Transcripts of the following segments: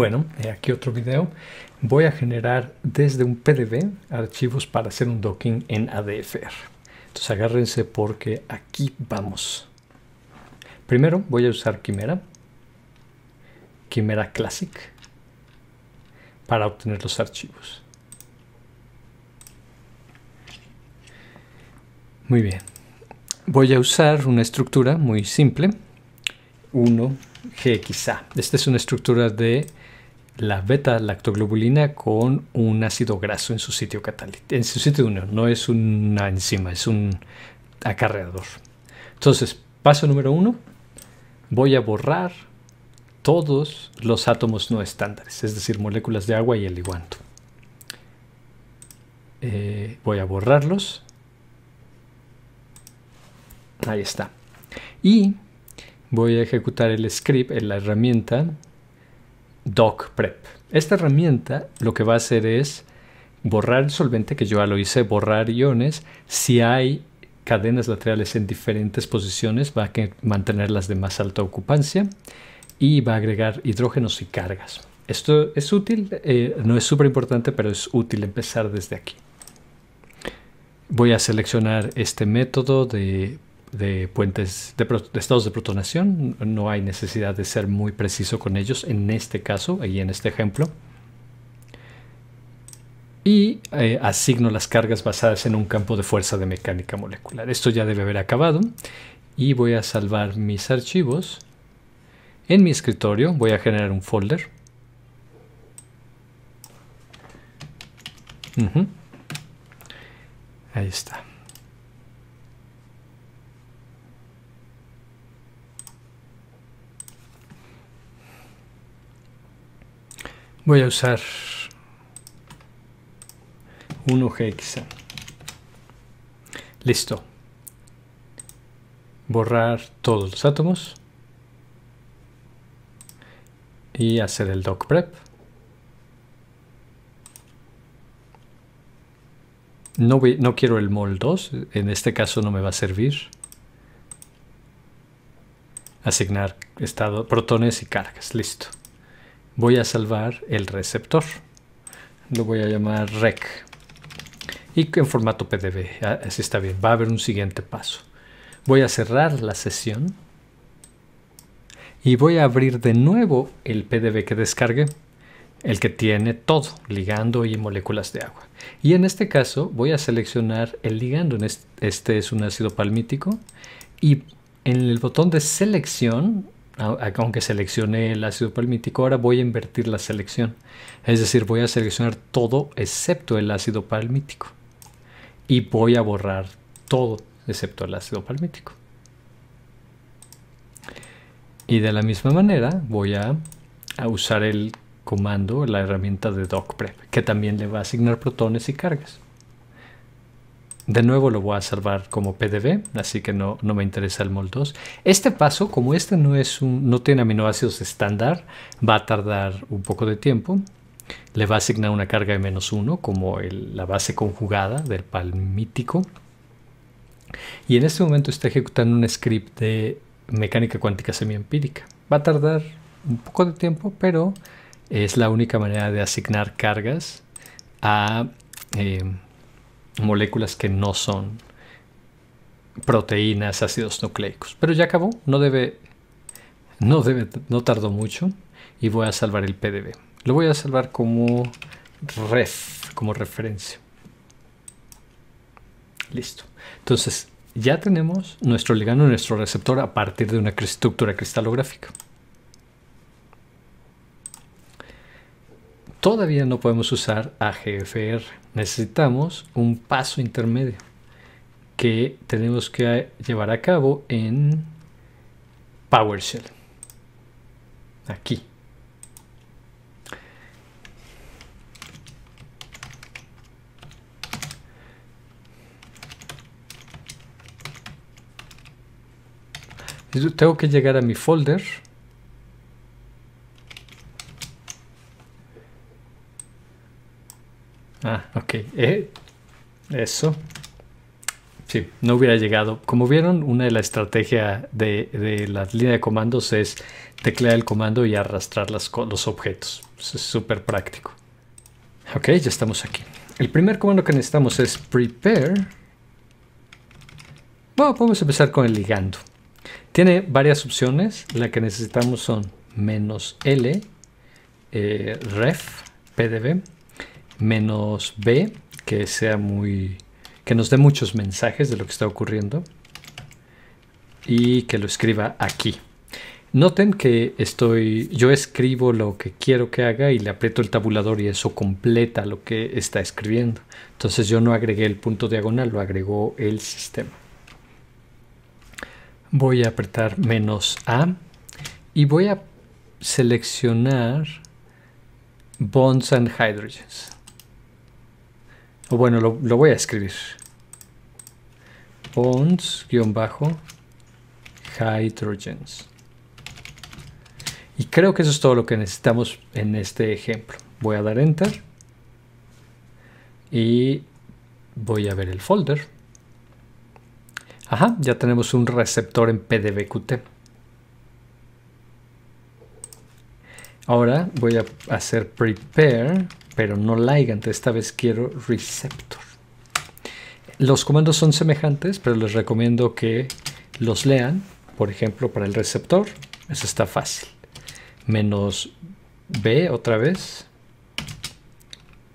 Bueno, aquí otro video. Voy a generar desde un PDB archivos para hacer un docking en ADFR. Entonces agárrense porque aquí vamos. Primero voy a usar Quimera, Quimera Classic, para obtener los archivos. Muy bien. Voy a usar una estructura muy simple, 1GXA. Esta es una estructura de la beta-lactoglobulina con un ácido graso en su sitio catalítico, en su sitio de unión. No es una enzima, es un acarreador. Entonces, paso número uno, voy a borrar todos los átomos no estándares, es decir, moléculas de agua y el iguanto. Eh, voy a borrarlos. Ahí está. Y voy a ejecutar el script, en la herramienta docprep Prep. Esta herramienta lo que va a hacer es borrar el solvente, que yo ya lo hice, borrar iones. Si hay cadenas laterales en diferentes posiciones, va a mantenerlas de más alta ocupancia y va a agregar hidrógenos y cargas. Esto es útil, eh, no es súper importante, pero es útil empezar desde aquí. Voy a seleccionar este método de de puentes de, estados de protonación. No hay necesidad de ser muy preciso con ellos en este caso, y en este ejemplo. Y eh, asigno las cargas basadas en un campo de fuerza de mecánica molecular. Esto ya debe haber acabado. Y voy a salvar mis archivos. En mi escritorio voy a generar un folder. Ahí está. voy a usar 1 hexa listo borrar todos los átomos y hacer el doc prep No, no, quiero el mol 2, en este caso no me va a servir. Asignar estado, protones y cargas, listo voy a salvar el receptor. Lo voy a llamar rec. Y en formato PDB, así está bien. Va a haber un siguiente paso. Voy a cerrar la sesión. Y voy a abrir de nuevo el PDB que descargue, El que tiene todo, ligando y moléculas de agua. Y en este caso voy a seleccionar el ligando. Este es un ácido palmítico. Y en el botón de selección aunque seleccione el ácido palmítico, ahora voy a invertir la selección. Es decir, voy a seleccionar todo excepto el ácido palmítico. Y voy a borrar todo excepto el ácido palmítico. Y de la misma manera voy a, usar el comando, la herramienta de DocPrep, que también le va a asignar protones y cargas. De nuevo lo voy a salvar como PDB, así que no, no me interesa el MOL2. Este paso, como este no, es un, no tiene aminoácidos estándar, va a tardar un poco de tiempo. Le va a asignar una carga de menos 1 como la base conjugada del palmítico. Y en este momento está ejecutando un script de mecánica cuántica semiempírica. Va a tardar un poco de tiempo, pero es la única manera de asignar cargas a... Eh, moléculas que no son proteínas, ácidos nucleicos. Pero ya acabó, no debe, no debe, no tardó mucho y voy a salvar el PDB. Lo voy a salvar como ref, como referencia. Listo. Entonces, ya tenemos nuestro ligando, nuestro receptor a partir de una estructura cristalográfica. Todavía no podemos usar AGFR necesitamos un paso intermedio que tenemos que llevar a cabo en PowerShell. Aquí. tengo que llegar a mi folder Ah, ok. Eh, eso. Sí, no hubiera llegado. Como vieron, una de las estrategias de, la línea de comandos es teclear el comando y arrastrar las, los objetos. es súper práctico. Ok, ya estamos aquí. El primer comando que necesitamos es prepare. Bueno, podemos empezar con el ligando. Tiene varias opciones. La que necesitamos son menos L, eh, ref, pdb, menos B, que sea muy que nos dé muchos mensajes de lo que está ocurriendo y que lo escriba aquí. Noten que estoy, yo escribo lo que quiero que haga y le aprieto el tabulador y eso completa lo que está escribiendo. Entonces yo no agregué el punto diagonal, lo agregó el sistema. Voy a apretar menos A y voy a seleccionar bonds and hydrogens. O bueno, lo, voy a escribir. Bonds-hydrogens. Y creo que eso es todo lo que necesitamos en este ejemplo. Voy a dar Enter. Y voy a ver el folder. Ajá, ya tenemos un receptor en PDBQT. Ahora voy a hacer prepare pero no ligand. Esta vez quiero receptor. Los comandos son semejantes, pero les recomiendo que los lean. Por ejemplo, para el receptor, eso está fácil. Menos B otra vez.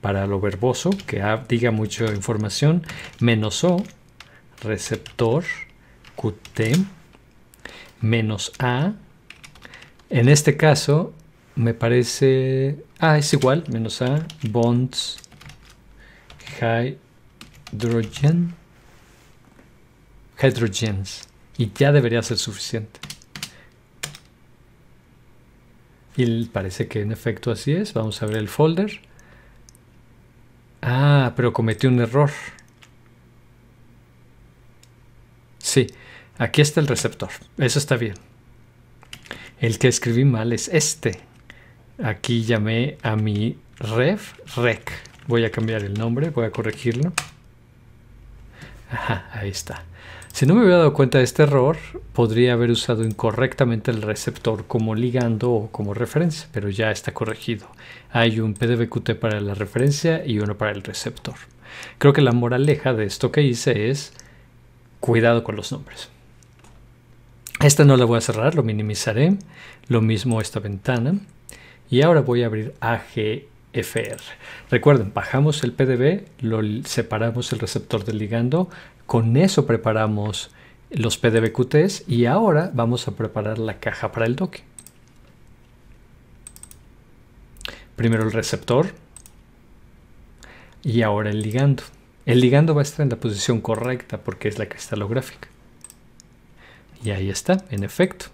Para lo verboso, que diga mucha información. Menos O, receptor, QT. Menos A. En este caso, me parece... Ah, es igual, menos A, bonds, hydrogen, hydrogens. Y ya debería ser suficiente. Y parece que en efecto así es. Vamos a ver el folder. Ah, pero cometí un error. Sí, aquí está el receptor. Eso está bien. El que escribí mal es este. Aquí llamé a mi ref, rec. Voy a cambiar el nombre, voy a corregirlo. ahí está. Si no me hubiera dado cuenta de este error, podría haber usado incorrectamente el receptor como ligando o como referencia, pero ya está corregido. Hay un PDBQT para la referencia y uno para el receptor. Creo que la moraleja de esto que hice es cuidado con los nombres. Esta no la voy a cerrar, lo minimizaré. Lo mismo esta ventana. Y ahora voy a abrir AGFR. Recuerden, bajamos el PDB, lo separamos el receptor del ligando, con eso preparamos los PDBQTs y ahora vamos a preparar la caja para el doque. Primero el receptor y ahora el ligando. El ligando va a estar en la posición correcta porque es la cristalográfica. Y ahí está, en efecto.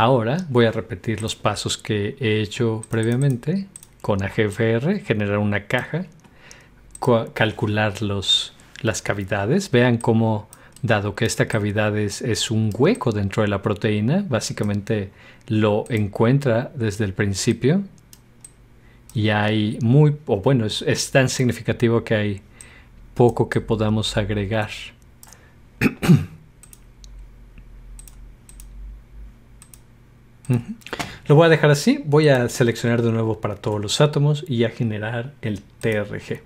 Ahora voy a repetir los pasos que he hecho previamente con AGFR, generar una caja, calcular los, las cavidades. Vean cómo, dado que esta cavidad es, un hueco dentro de la proteína, básicamente lo encuentra desde el principio. Y hay muy, o bueno, es tan significativo que hay poco que podamos agregar. Lo voy a dejar así, voy a seleccionar de nuevo para todos los átomos y a generar el TRG.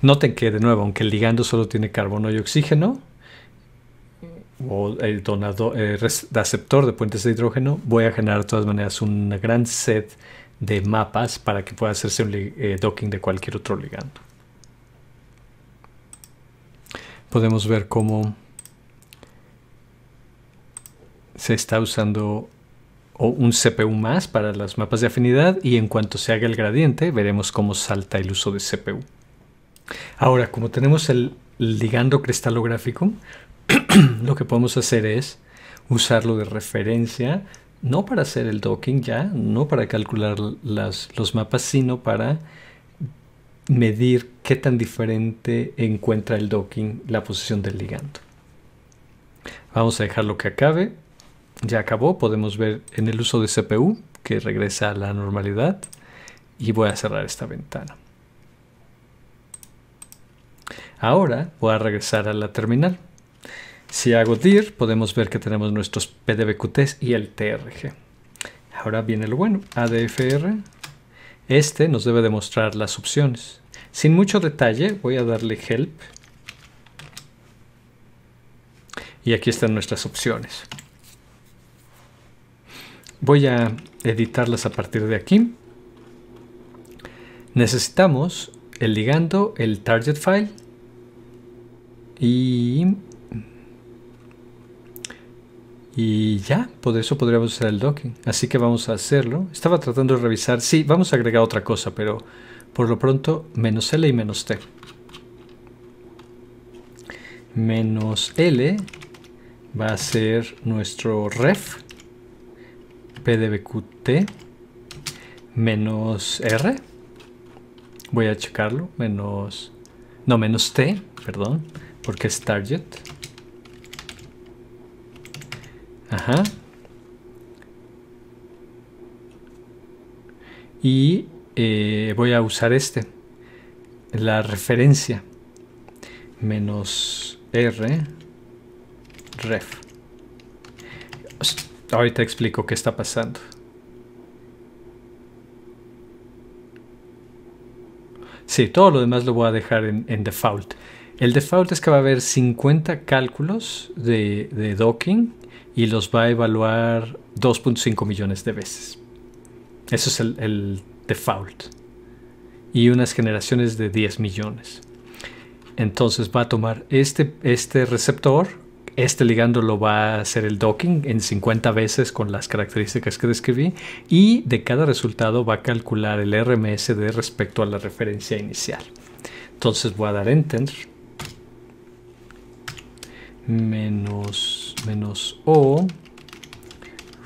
Noten que de nuevo, aunque el ligando solo tiene carbono y oxígeno, o el donador, el eh, receptor de puentes de hidrógeno, voy a generar de todas maneras un gran set de mapas para que pueda hacerse un eh, docking de cualquier otro ligando. Podemos ver cómo se está usando un CPU más para los mapas de afinidad y en cuanto se haga el gradiente veremos cómo salta el uso de CPU. Ahora, como tenemos el ligando cristalográfico, lo que podemos hacer es usarlo de referencia, no para hacer el docking ya, no para calcular los mapas, sino para medir qué tan diferente encuentra el docking la posición del ligando. Vamos a dejarlo que acabe ya acabó. Podemos ver en el uso de CPU que regresa a la normalidad. Y voy a cerrar esta ventana. Ahora voy a regresar a la terminal. Si hago dir, podemos ver que tenemos nuestros PDBQTs y el TRG. Ahora viene lo bueno, ADFR. Este nos debe demostrar las opciones. Sin mucho detalle, voy a darle help. Y aquí están nuestras opciones. Voy a editarlas a partir de aquí. Necesitamos el ligando, el target file y, y ya, por eso podríamos usar el docking. Así que vamos a hacerlo. Estaba tratando de revisar. Sí, vamos a agregar otra cosa, pero por lo pronto menos L y menos T. Menos L va a ser nuestro ref pdbqt menos r. Voy a checarlo. Menos... No, menos t, perdón, porque es target. Ajá. Y eh, voy a usar este, la referencia, menos r, ref. Ahorita explico qué está pasando. Sí, todo lo demás lo voy a dejar en, default. El default es que va a haber 50 cálculos de, docking y los va a evaluar 2.5 millones de veces. Eso es el, default. Y unas generaciones de 10 millones. Entonces va a tomar este, este receptor este ligando lo va a hacer el docking en 50 veces con las características que describí y de cada resultado va a calcular el RMSD respecto a la referencia inicial. Entonces voy a dar enter. Menos, menos O.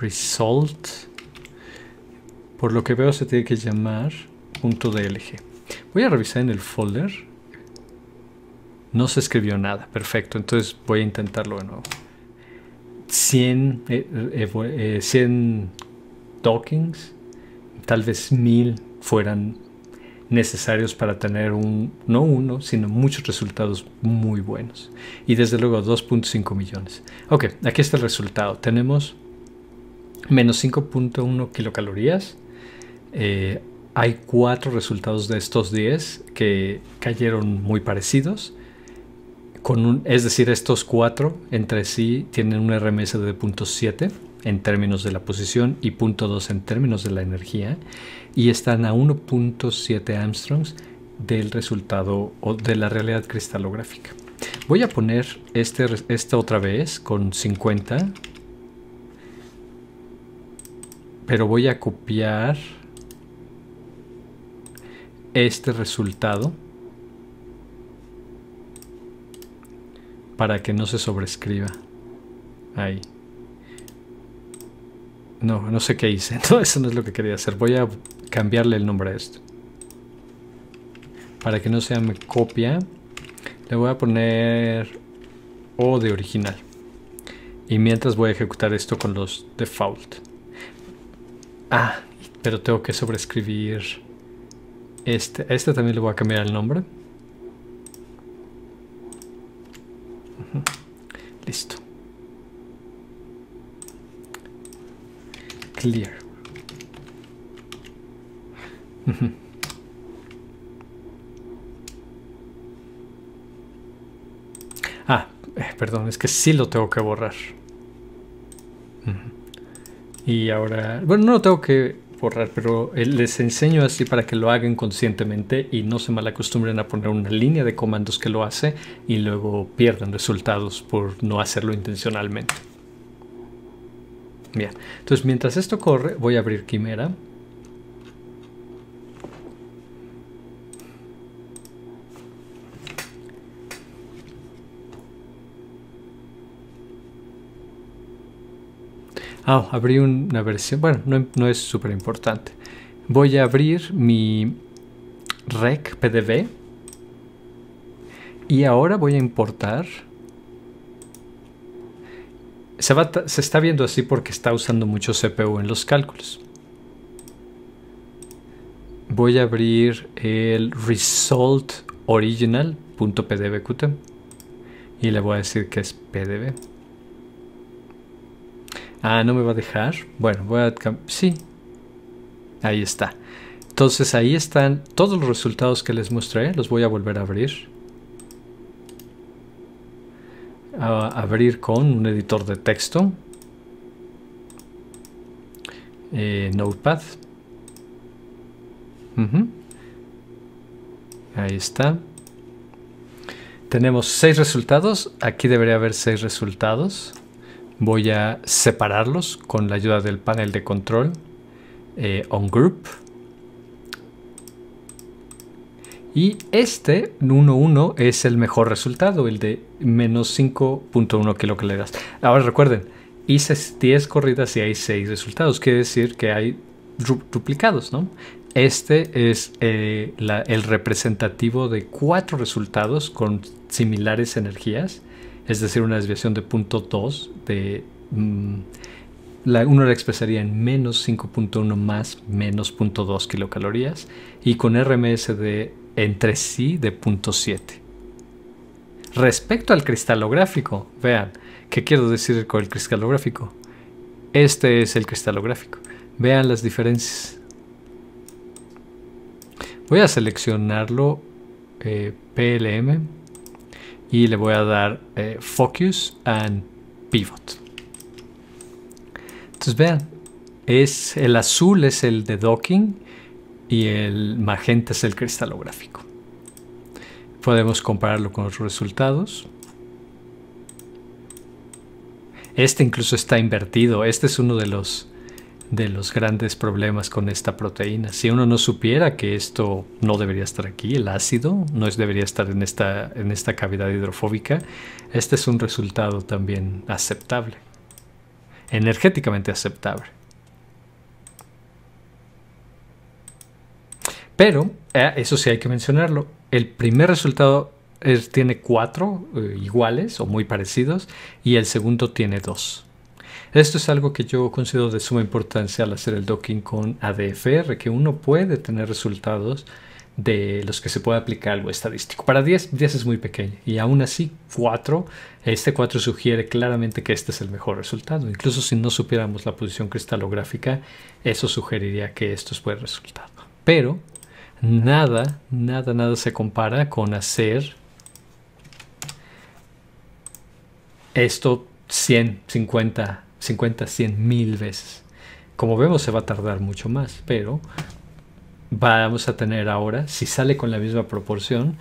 Result. Por lo que veo se tiene que llamar punto .dlg. Voy a revisar en el folder no se escribió nada. Perfecto. Entonces voy a intentarlo de nuevo. 100, 100 tokens, tal vez 1000 fueran necesarios para tener un, no uno, sino muchos resultados muy buenos. Y desde luego 2.5 millones. Ok, aquí está el resultado. Tenemos menos 5.1 kilocalorías. Eh, hay cuatro resultados de estos 10 que cayeron muy parecidos es decir, estos cuatro entre sí tienen un RMS de .7 en términos de la posición y .2 en términos de la energía y están a 1.7 Armstrongs del resultado o de la realidad cristalográfica. Voy a poner este, esta otra vez con 50, pero voy a copiar este resultado para que no se sobrescriba. Ahí. No, no sé qué hice. No, eso no es lo que quería hacer. Voy a cambiarle el nombre a esto. Para que no sea mi copia, le voy a poner O de original. Y mientras voy a ejecutar esto con los default. Ah, pero tengo que sobreescribir este. este también le voy a cambiar el nombre. Listo. Clear. Ah, eh, perdón, es que sí lo tengo que borrar. Y ahora, bueno, no lo tengo que borrar, pero eh, les enseño así para que lo hagan conscientemente y no se malacostumbren a poner una línea de comandos que lo hace y luego pierdan resultados por no hacerlo intencionalmente. Bien, entonces mientras esto corre voy a abrir Quimera Ah, abrí una versión. Bueno, no, es súper importante. Voy a abrir mi rec pdb. Y ahora voy a importar. Se, se está viendo así porque está usando mucho CPU en los cálculos. Voy a abrir el result original.pdbqt y le voy a decir que es pdb. Ah, no me va a dejar. Bueno, voy a... Sí. Ahí está. Entonces ahí están todos los resultados que les mostré. Los voy a volver a abrir. A abrir con un editor de texto. Eh, Notepad. Ahí está. Tenemos seis resultados. Aquí debería haber seis resultados voy a separarlos con la ayuda del panel de control eh, on group y este 1.1 es el mejor resultado, el de menos 5.1 que le das. Ahora recuerden, hice 10 corridas y hay 6 resultados, quiere decir que hay duplicados, ¿no? Este es eh, el representativo de cuatro resultados con similares energías es decir, una desviación de 0.2 de... Mm, la, uno la expresaría en menos 5.1 más menos 0.2 kilocalorías y con RMS de entre sí de 0.7. Respecto al cristalográfico, vean, ¿qué quiero decir con el cristalográfico? Este es el cristalográfico. Vean las diferencias. Voy a seleccionarlo eh, PLM y le voy a dar eh, Focus and Pivot. Entonces vean, es, el azul es el de docking y el magenta es el cristalográfico. Podemos compararlo con los resultados. Este incluso está invertido. Este es uno de los de los grandes problemas con esta proteína. Si uno no supiera que esto no debería estar aquí, el ácido no es, debería estar en esta, en esta cavidad hidrofóbica, este es un resultado también aceptable, energéticamente aceptable. Pero, eh, eso sí hay que mencionarlo, el primer resultado tiene cuatro eh, iguales o muy parecidos y el segundo tiene dos. Esto es algo que yo considero de suma importancia al hacer el docking con ADFR, que uno puede tener resultados de los que se puede aplicar algo estadístico. Para 10, 10 es muy pequeño y aún así 4, este 4 sugiere claramente que este es el mejor resultado. Incluso si no supiéramos la posición cristalográfica, eso sugeriría que esto es buen resultado. Pero nada, nada, nada se compara con hacer esto 150 50, 50, 100 mil veces. Como vemos se va a tardar mucho más, pero vamos a tener ahora, si sale con la misma proporción,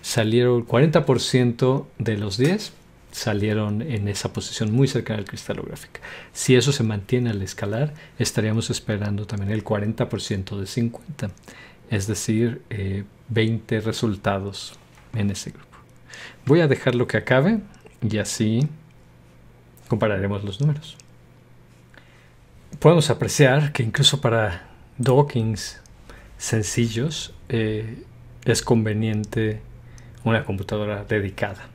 salieron 40% de los 10 salieron en esa posición muy cercana al cristalográfico. Si eso se mantiene al escalar, estaríamos esperando también el 40% de 50, es decir, 20 eh, resultados en ese grupo. Voy a dejar lo que acabe y así compararemos los números podemos apreciar que incluso para dockings sencillos eh, es conveniente una computadora dedicada.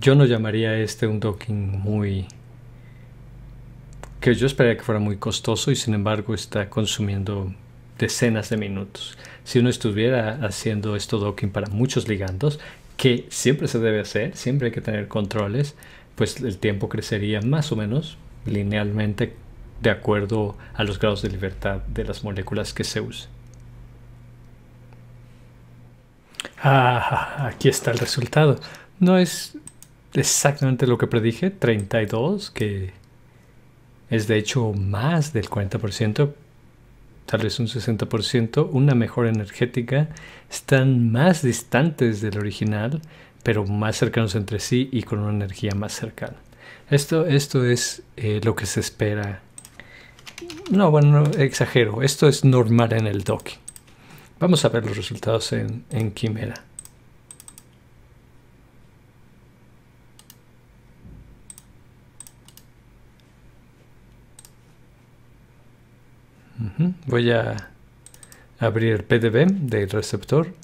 Yo no llamaría este un docking muy que yo esperaría que fuera muy costoso y sin embargo está consumiendo decenas de minutos. Si uno estuviera haciendo esto docking para muchos ligandos, que siempre se debe hacer, siempre hay que tener controles, pues el tiempo crecería más o menos linealmente de acuerdo a los grados de libertad de las moléculas que se usen. Ah, aquí está el resultado. No es exactamente lo que predije, 32, que es de hecho más del 40%, tal vez un 60%, una mejor energética, están más distantes del original, pero más cercanos entre sí y con una energía más cercana. Esto, esto es eh, lo que se espera no, bueno, exagero. Esto es normal en el docking. Vamos a ver los resultados en, Quimera. Voy a abrir el PDB del receptor.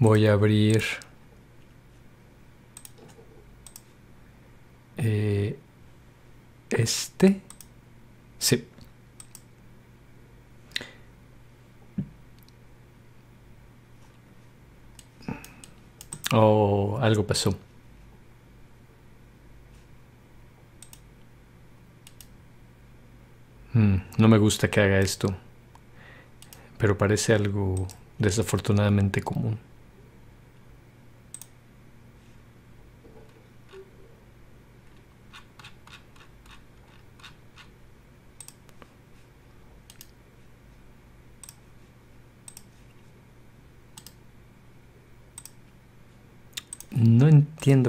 Voy a abrir eh, este. Sí. Oh, algo pasó. Hmm, no me gusta que haga esto, pero parece algo desafortunadamente común.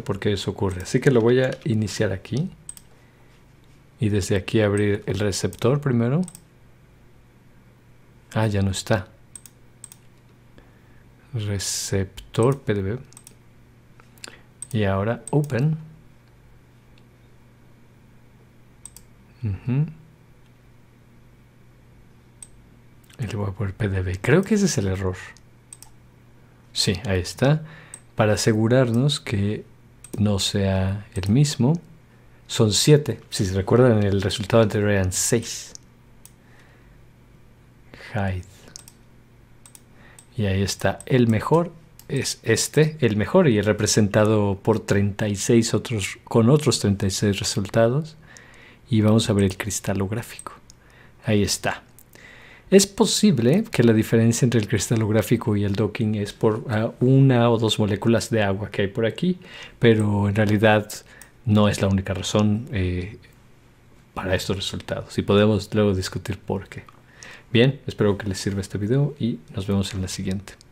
por eso ocurre. Así que lo voy a iniciar aquí. Y desde aquí abrir el receptor primero. Ah, ya no está. Receptor PDB. Y ahora open. Y le voy a poner PDB. Creo que ese es el error. Sí, ahí está. Para asegurarnos que no sea el mismo. Son 7. Si se recuerdan, el resultado anterior eran 6. Y ahí está. El mejor es este, el mejor, y representado por 36 otros, con otros 36 resultados. Y vamos a ver el cristalográfico. Ahí está. Es posible que la diferencia entre el cristalográfico y el docking es por ah, una o dos moléculas de agua que hay por aquí, pero en realidad no es la única razón eh, para estos resultados y podemos luego discutir por qué. Bien, espero que les sirva este video y nos vemos en la siguiente.